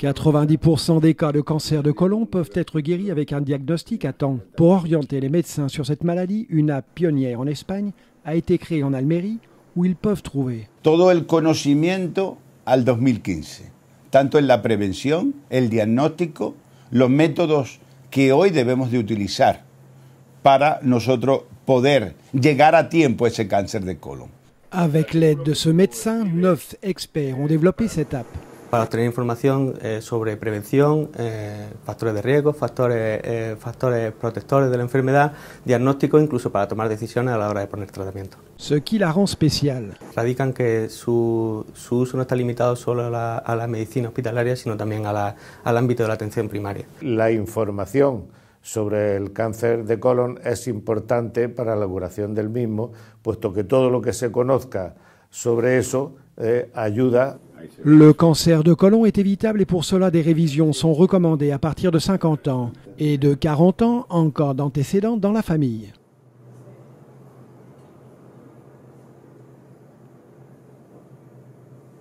90% des cas de cancer de colon peuvent être guéris avec un diagnostic à temps. Pour orienter les médecins sur cette maladie, une app pionnière en Espagne a été créée en Almérie où ils peuvent trouver todo el conocimiento al 2015, tanto en la prevención, el diagnóstico, los métodos que hoy debemos de utilizar para nosotros poder llegar a tiempo ese cáncer de colon. Avec l'aide de ce médecin, neuf experts ont développé cette app. para obtener información eh, sobre prevención, eh, factores de riesgo, factores, eh, factores protectores de la enfermedad, diagnóstico, incluso para tomar decisiones a la hora de poner tratamiento. Ce qui la rend Radican que su, su uso no está limitado solo a la, medicina hospitalaria, sino también al ámbito de la atención primaria. La información sobre el cáncer de colon es importante para la curación del mismo, puesto que todo lo que se conozca sobre eso ayuda Le cancer de colon est évitable et pour cela des révisions sont recommandées à partir de 50 ans et de 40 ans encore d'antécédents dans la famille.